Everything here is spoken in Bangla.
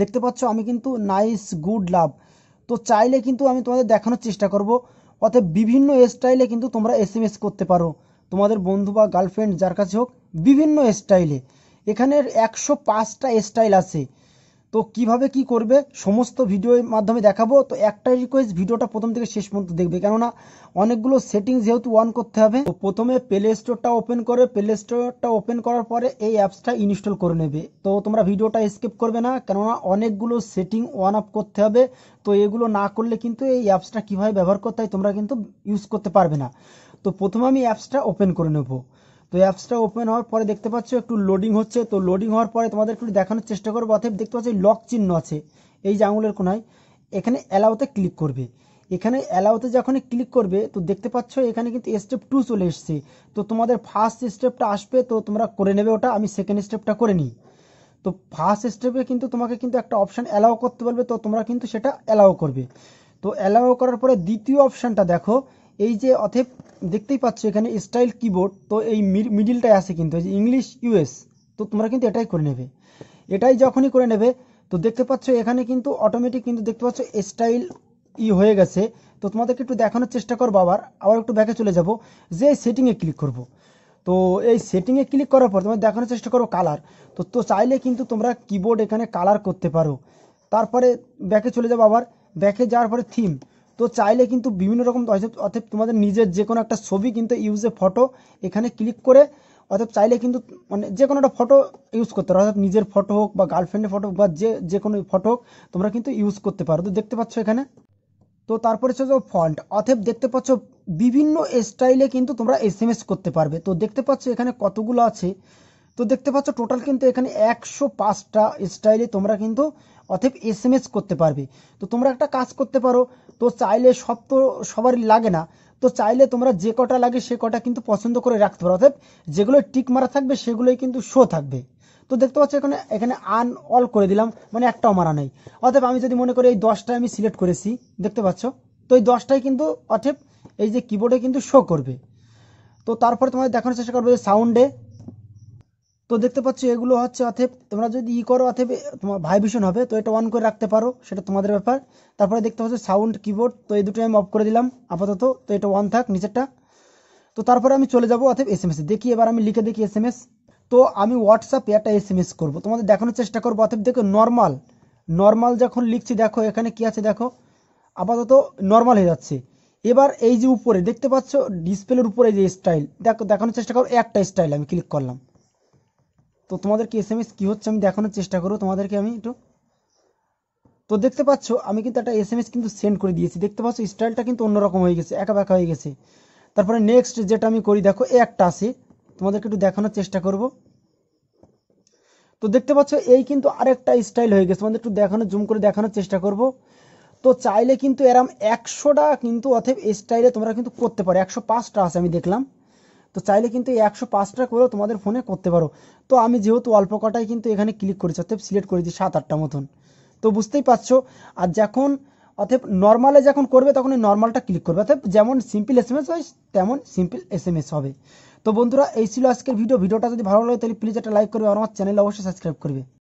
দেখতে পাচ্ছ আমি কিন্তু নাইস গুড লাভ তো চাইলে কিন্তু আমি তোমাদের দেখানোর চেষ্টা করব অতএব বিভিন্ন স্টাইলে কিন্তু তোমরা এস এম এস করতে পারো তোমাদের বন্ধু বা গার্লফ্রেন্ড যার কাছে হোক বিভিন্ন স্টাইলে এখানের একশো পাঁচটা স্টাইল আছে তো কিভাবে কি করবে সমস্ত ভিডিওর মাধ্যমে দেখাবো তো একটা রিকোয়েস্ট ভিডিওটা প্রথম থেকে শেষ পর্যন্ত দেখবে কেননা অনেকগুলো সেটিং যেহেতু অন করতে হবে তো প্রথমে প্লে স্টোরটা ওপেন করে প্লে স্টোরটা ওপেন করার পরে এই অ্যাপসটা ইনস্টল করে নেবে তো তোমরা ভিডিওটা স্কিপ করবে না কেননা অনেকগুলো সেটিং অন আপ করতে হবে তো এগুলো না করলে কিন্তু এই অ্যাপসটা কীভাবে ব্যবহার করতে হয় তোমরা কিন্তু ইউজ করতে পারবে না তো প্রথমে আমি অ্যাপসটা ওপেন করে নেবো তো অ্যাপসটা ওপেন হওয়ার পরে দেখতে পাচ্ছ একটু লোডিং হচ্ছে তো লোডিং হওয়ার পরে তোমাদের একটু দেখানোর চেষ্টা করবো অথবা দেখতে পাচ্ছ লক চিহ্ন আছে এই যে আঙুলের কোনায় এখানে অ্যালাউতে ক্লিক করবে এখানে অ্যালাউতে যখন ক্লিক করবে তো দেখতে পাচ্ছ এখানে কিন্তু স্টেপ টু চলে এসছে তো তোমাদের ফার্স্ট স্টেপটা আসবে তো তোমরা করে নেবে ওটা আমি সেকেন্ড স্টেপটা করে নিই তো ফার্স্ট স্টেপে কিন্তু তোমাকে কিন্তু একটা অপশান অ্যালাউ করতে পারবে তো তোমরা কিন্তু সেটা অ্যালাউ করবে তো অ্যালাউ করার পরে দ্বিতীয় অপশানটা দেখো এই যে অথেপ দেখতেই পাচ্ছ এখানে স্টাইল কিবোর্ড তো এই মিডিলটাই আছে কিন্তু এই যে ইংলিশ ইউএস তো তোমরা কিন্তু এটাই করে নেবে এটাই যখনই করে নেবে তো দেখতে পাচ্ছ এখানে কিন্তু অটোমেটিক কিন্তু দেখতে পাচ্ছ স্টাইল ই হয়ে গেছে তো তোমাদেরকে একটু দেখানোর চেষ্টা করবো আবার আবার একটু ব্যাকে চলে যাব যে সেটিংয়ে ক্লিক করব। তো এই সেটিংয়ে ক্লিক করার পর তোমাদের দেখানোর চেষ্টা করো কালার তো তো চাইলে কিন্তু তোমরা কিবোর্ড এখানে কালার করতে পারো তারপরে ব্যাকে চলে যাবো আবার ব্যাকে যাওয়ার পরে থিম তো চাইলে কিন্তু বিভিন্ন রকম অর্থাৎ তোমাদের নিজের যে কোনো একটা ছবি কিন্তু ইউজে ফটো এখানে ক্লিক করে অর্থাৎ চাইলে কিন্তু মানে যে কোনো একটা ফটো ইউজ করতে পারো অর্থাৎ নিজের ফটো হোক বা গার্লফ্রেন্ডের ফটো বা যে যে কোনো ফটো হোক তোমরা কিন্তু ইউজ করতে পারো তো দেখতে পাচ্ছ এখানে তো তারপরে হচ্ছে ফন্ট অথেব দেখতে পাচ্ছ বিভিন্ন স্টাইলে কিন্তু তোমরা এস করতে পারবে তো দেখতে পাচ্ছ এখানে কতগুলো আছে তো দেখতে পাচ্ছ টোটাল কিন্তু এখানে একশো পাঁচটা স্টাইলে তোমরা কিন্তু অথব এস এম এস করতে পারবে তো তোমরা একটা কাজ করতে পারো তো চাইলে সব তো সবারই লাগে না তো চাইলে তোমরা যে কটা লাগে সে কটা কিন্তু পছন্দ করে রাখতে পারো অর্থাৎ যেগুলো টিক মারা থাকবে সেগুলোই কিন্তু শো থাকবে তো দেখতে পাচ্ছ এখানে এখানে আন অল করে দিলাম মানে একটাও মারা নেই অতএব আমি যদি মনে করি এই দশটা আমি সিলেক্ট করেছি দেখতে পাচ্ছ তো এই দশটাই কিন্তু অথব এই যে কিবোর্ডে কিন্তু শো করবে তো তারপরে তোমাদের দেখানোর চেষ্টা করবে যে সাউন্ডে তো দেখতে পাচ্ছ এগুলো হচ্ছে অথেব তোমরা যদি ই করো অথেব তোমার ভাইব্রেশন হবে তো এটা অন করে রাখতে পারো সেটা তোমাদের ব্যাপার তারপরে দেখতে পাচ্ছ সাউন্ড কিবোর্ড তো এই দুটো আমি অফ করে দিলাম আপাতত তো এটা অন থাক নিচেরটা তো তারপরে আমি চলে যাবো অথেব এস এম এস দেখি এবার আমি লিখে দেখি এস এম এস তো আমি হোয়াটসঅ্যাপে একটা এস এম এস করবো তোমাদের দেখানোর চেষ্টা করবো অথেব দেখো নর্মাল নর্মাল যখন লিখছি দেখো এখানে কি আছে দেখো আপাতত নর্মাল হয়ে যাচ্ছে এবার এই যে উপরে দেখতে পাচ্ছ ডিসপ্লের উপরে যে স্টাইল দেখো দেখানোর চেষ্টা করো একটা স্টাইল আমি ক্লিক করলাম তো তোমাদেরকে এস এম এস কী হচ্ছে আমি দেখানোর চেষ্টা করবো তোমাদেরকে আমি একটু তো দেখতে পাচ্ছ আমি কিন্তু একটা এস এম এস কিন্তু সেন্ড করে দিয়েছি দেখতে পাচ্ছ স্টাইলটা কিন্তু অন্যরকম হয়ে গেছে একা বাঁকা হয়ে গেছে তারপরে নেক্সট যেটা আমি করি দেখো এ একটা আছে তোমাদেরকে একটু দেখানোর চেষ্টা করব তো দেখতে পাচ্ছ এই কিন্তু আরেকটা স্টাইল হয়ে গেছে তোমাদের একটু দেখানো জুম করে দেখানোর চেষ্টা করব তো চাইলে কিন্তু এরম একশোটা কিন্তু অথব স্টাইলে তোমরা কিন্তু করতে পারো একশো পাঁচটা আছে আমি দেখলাম তো চাইলে কিন্তু এই একশো পাঁচটা করেও তোমাদের ফোনে করতে পারো তো আমি যেহেতু অল্প কটাই কিন্তু এখানে ক্লিক করেছি অর্থাৎ সিলেক্ট করেছি সাত আটটা মতন তো বুঝতেই পারছো আর যখন অর্থাৎ নর্মালে যখন করবে তখন এই নর্মালটা ক্লিক করবে অর্থাৎ যেমন সিম্পল এস এম এস হয় তেমন সিম্পল এস এম এস হবে তো বন্ধুরা এই ছিল আজকের ভিডিও ভিডিওটা যদি ভালো লাগে তাহলে প্লিজ একটা লাইক করবে আর আমার চ্যানেল অবশ্যই সাবস্ক্রাইব করবে